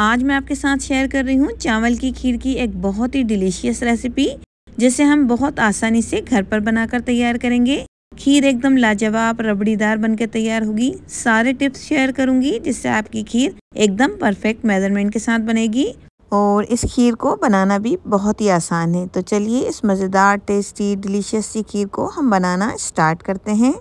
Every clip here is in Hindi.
आज मैं आपके साथ शेयर कर रही हूँ चावल की खीर की एक बहुत ही डिलीशियस रेसिपी जिसे हम बहुत आसानी से घर पर बनाकर तैयार करेंगे खीर एकदम लाजवाब रबड़ीदार बनकर तैयार होगी सारे टिप्स शेयर करूंगी जिससे आपकी खीर एकदम परफेक्ट मेजरमेंट के साथ बनेगी और इस खीर को बनाना भी बहुत ही आसान है तो चलिए इस मज़ेदार टेस्टी डिलीशियस सी खीर को हम बनाना स्टार्ट करते हैं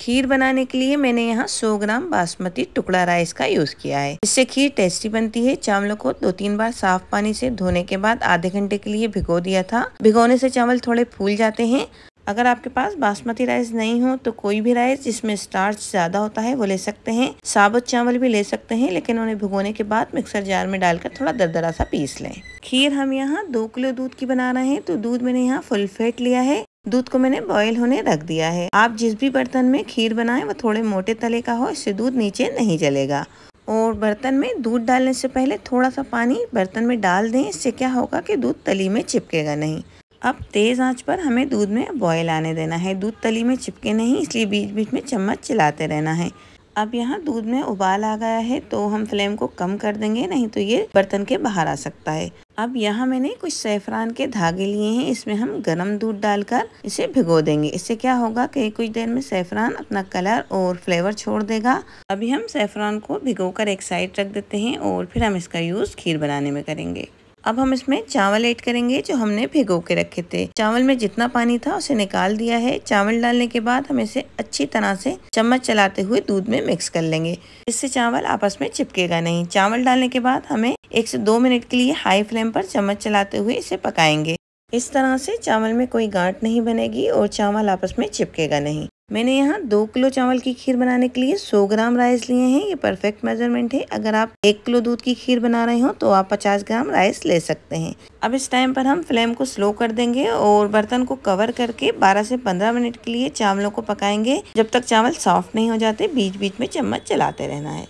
खीर बनाने के लिए मैंने यहाँ 100 ग्राम बासमती टुकड़ा राइस का यूज़ किया है इससे खीर टेस्टी बनती है चावलों को दो तीन बार साफ पानी से धोने के बाद आधे घंटे के लिए भिगो दिया था भिगोने से चावल थोड़े फूल जाते हैं अगर आपके पास बासमती राइस नहीं हो तो कोई भी राइस जिसमें स्टार्च ज़्यादा होता है वो ले सकते हैं साबुत चावल भी ले सकते हैं लेकिन उन्हें भिगोने के बाद मिक्सर जार में डालकर थोड़ा दरदरा सा पीस लें खीर हम यहाँ दो किलो दूध की बना रहे हैं तो दूध मैंने यहाँ फुल फैट लिया है दूध को मैंने बॉईल होने रख दिया है आप जिस भी बर्तन में खीर बनाएं वो थोड़े मोटे तले का हो इससे दूध नीचे नहीं जलेगा और बर्तन में दूध डालने से पहले थोड़ा सा पानी बर्तन में डाल दें इससे क्या होगा कि दूध तली में चिपकेगा नहीं अब तेज़ आंच पर हमें दूध में बॉयल आने देना है दूध तली में चिपके नहीं इसलिए बीच बीच में चम्मच चलाते रहना है अब यहाँ दूध में उबाल आ गया है तो हम फ्लेम को कम कर देंगे नहीं तो ये बर्तन के बाहर आ सकता है अब यहाँ मैंने कुछ सैफरान के धागे लिए हैं इसमें हम गरम दूध डालकर इसे भिगो देंगे इससे क्या होगा कि कुछ देर में सैफरान अपना कलर और फ्लेवर छोड़ देगा अभी हम सैफरान को भिगो कर एक साइड रख देते हैं और फिर हम इसका यूज़ खीर बनाने में करेंगे अब हम इसमें चावल ऐड करेंगे जो हमने भिगो के रखे थे चावल में जितना पानी था उसे निकाल दिया है चावल डालने के बाद हम इसे अच्छी तरह से चम्मच चलाते हुए दूध में मिक्स कर लेंगे इससे चावल आपस में चिपकेगा नहीं चावल डालने के बाद हमें एक से दो मिनट के लिए हाई फ्लेम पर चम्मच चलाते हुए इसे पकाएंगे इस तरह से चावल में कोई गांठ नहीं बनेगी और चावल आपस में चिपकेगा नहीं मैंने यहाँ दो किलो चावल की खीर बनाने के लिए 100 ग्राम राइस लिए हैं ये परफेक्ट मेजरमेंट है अगर आप एक किलो दूध की खीर बना रहे हो तो आप 50 ग्राम राइस ले सकते हैं अब इस टाइम पर हम फ्लेम को स्लो कर देंगे और बर्तन को कवर करके 12 से 15 मिनट के लिए चावलों को पकाएंगे जब तक चावल सॉफ्ट नहीं हो जाते बीच बीच में चम्मच चलाते रहना है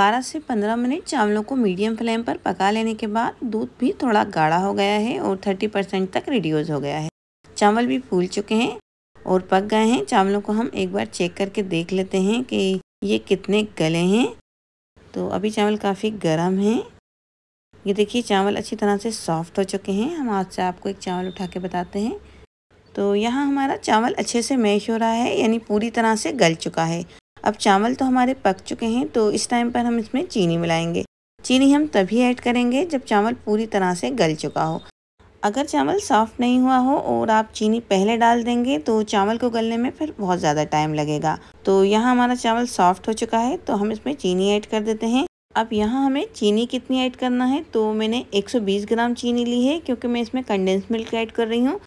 12 से 15 मिनट चावलों को मीडियम फ्लेम पर पका लेने के बाद दूध भी थोड़ा गाढ़ा हो गया है और 30 परसेंट तक रिड्यूज़ हो गया है चावल भी फूल चुके हैं और पक गए हैं चावलों को हम एक बार चेक करके देख लेते हैं कि ये कितने गले हैं तो अभी चावल काफ़ी गर्म हैं ये देखिए चावल अच्छी तरह से सॉफ्ट हो चुके हैं हम हाथ से आपको एक चावल उठा के बताते हैं तो यहाँ हमारा चावल अच्छे से मैश हो रहा है यानी पूरी तरह से गल चुका है अब चावल तो हमारे पक चुके हैं तो इस टाइम पर हम इसमें चीनी मिलाएंगे चीनी हम तभी ऐड करेंगे जब चावल पूरी तरह से गल चुका हो अगर चावल सॉफ्ट नहीं हुआ हो और आप चीनी पहले डाल देंगे तो चावल को गलने में फिर बहुत ज़्यादा टाइम लगेगा तो यहाँ हमारा चावल सॉफ्ट हो चुका है तो हम इसमें चीनी ऐड कर देते हैं अब यहाँ हमें चीनी कितनी ऐड करना है तो मैंने 120 ग्राम चीनी ली है क्योंकि मैं इसमें कंडेंस मिल्क ऐड कर रही हूँ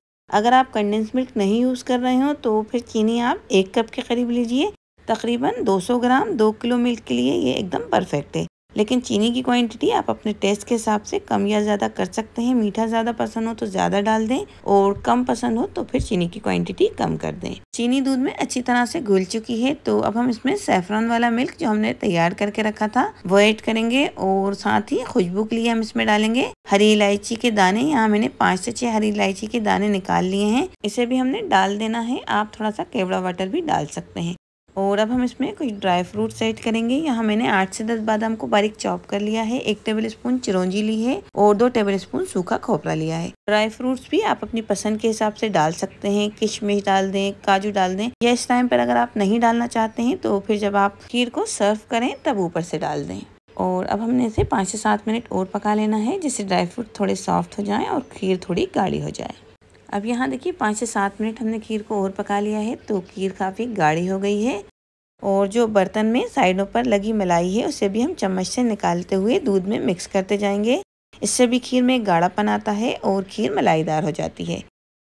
अगर आप कंडेंस मिल्क नहीं यूज़ कर रहे हो तो फिर चीनी आप एक कप के करीब लीजिए तकरीबन 200 ग्राम दो किलो मिल्क के लिए ये एकदम परफेक्ट है लेकिन चीनी की क्वांटिटी आप अपने टेस्ट के हिसाब से कम या ज़्यादा कर सकते हैं मीठा ज़्यादा पसंद हो तो ज़्यादा डाल दें और कम पसंद हो तो फिर चीनी की क्वांटिटी कम कर दें चीनी दूध में अच्छी तरह से घुल चुकी है तो अब हम इसमें सेफ्रॉन वाला मिल्क जो हमने तैयार करके रखा था वो ऐड करेंगे और साथ ही खुशबू के लिए हम इसमें डालेंगे हरी इलायची के दाने यहाँ मैंने पाँच से छह हरी इलायची के दाने निकाल लिए हैं इसे भी हमने डाल देना है आप थोड़ा सा केवड़ा वाटर भी डाल सकते हैं और अब हम इसमें कुछ ड्राई फ्रूट्स ऐड करेंगे यहाँ मैंने आठ से दस बादाम को बारीक चॉप कर लिया है एक टेबल स्पून चिरौंजी ली है और दो टेबल स्पून सूखा खोपरा लिया है ड्राई फ्रूट्स भी आप अपनी पसंद के हिसाब से डाल सकते हैं किशमिश डाल दें काजू डाल दें या इस टाइम पर अगर आप नहीं डालना चाहते हैं तो फिर जब आप खीर को सर्व करें तब ऊपर से डाल दें और अब हमने इसे पाँच से सात मिनट और पका लेना है जिससे ड्राई फ्रूट थोड़े सॉफ्ट हो जाए और खीर थोड़ी गाढ़ी हो जाए अब यहाँ देखिए पाँच से सात मिनट हमने खीर को और पका लिया है तो खीर काफ़ी गाढ़ी हो गई है और जो बर्तन में साइडों पर लगी मलाई है उसे भी हम चम्मच से निकालते हुए दूध में मिक्स करते जाएंगे इससे भी खीर में गाढ़ापन आता है और खीर मलाईदार हो जाती है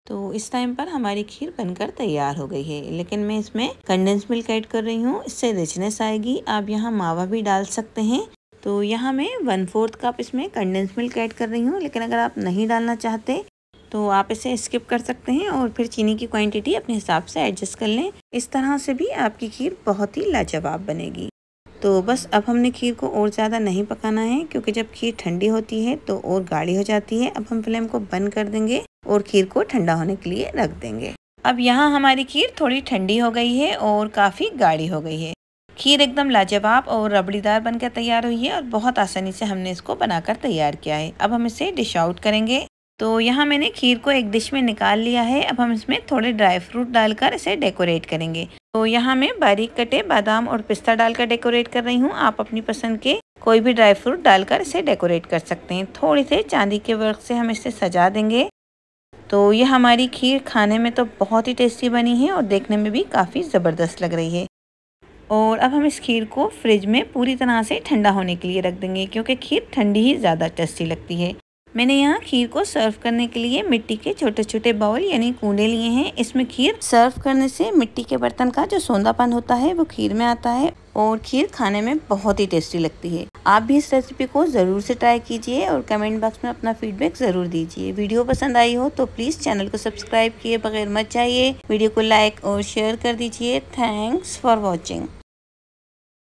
तो इस टाइम पर हमारी खीर बनकर तैयार हो गई है लेकिन मैं इसमें कंडेंस मिल्क ऐड कर रही हूँ इससे रिचनेस आएगी आप यहाँ मावा भी डाल सकते हैं तो यहाँ मैं वन फोर्थ कप इसमें कंडेंस मिल्क ऐड कर रही हूँ लेकिन अगर आप नहीं डालना चाहते तो आप इसे स्किप कर सकते हैं और फिर चीनी की क्वांटिटी अपने हिसाब से एडजस्ट कर लें इस तरह से भी आपकी खीर बहुत ही लाजवाब बनेगी तो बस अब हमने खीर को और ज़्यादा नहीं पकाना है क्योंकि जब खीर ठंडी होती है तो और गाढ़ी हो जाती है अब हम फ्लेम को बंद कर देंगे और खीर को ठंडा होने के लिए रख देंगे अब यहाँ हमारी खीर थोड़ी ठंडी हो गई है और काफ़ी गाढ़ी हो गई है खीर एकदम लाजवाब और रबड़ीदार बनकर तैयार हुई है और बहुत आसानी से हमने इसको बनाकर तैयार किया है अब हम इसे डिश आउट करेंगे तो यहाँ मैंने खीर को एक डिश में निकाल लिया है अब हम इसमें थोड़े ड्राई फ्रूट डालकर इसे डेकोरेट करेंगे तो यहाँ मैं बारीक कटे बादाम और पिस्ता डालकर डेकोरेट कर रही हूँ आप अपनी पसंद के कोई भी ड्राई फ्रूट डालकर इसे डेकोरेट कर सकते हैं थोड़ी से चांदी के वर्क से हम इसे सजा देंगे तो ये हमारी खीर खाने में तो बहुत ही टेस्टी बनी है और देखने में भी काफ़ी ज़बरदस्त लग रही है और अब हम इस खीर को फ्रिज में पूरी तरह से ठंडा होने के लिए रख देंगे क्योंकि खीर ठंडी ही ज़्यादा टेस्टी लगती है मैंने यहाँ खीर को सर्व करने के लिए मिट्टी के छोटे छोटे बाउल यानी कूडे लिए हैं इसमें खीर सर्व करने से मिट्टी के बर्तन का जो सौंदापन होता है वो खीर में आता है और खीर खाने में बहुत ही टेस्टी लगती है आप भी इस रेसिपी को ज़रूर से ट्राई कीजिए और कमेंट बॉक्स में अपना फीडबैक ज़रूर दीजिए वीडियो पसंद आई हो तो प्लीज़ चैनल को सब्सक्राइब किए बगैर मत जाइए वीडियो को लाइक और शेयर कर दीजिए थैंक्स फॉर वॉचिंग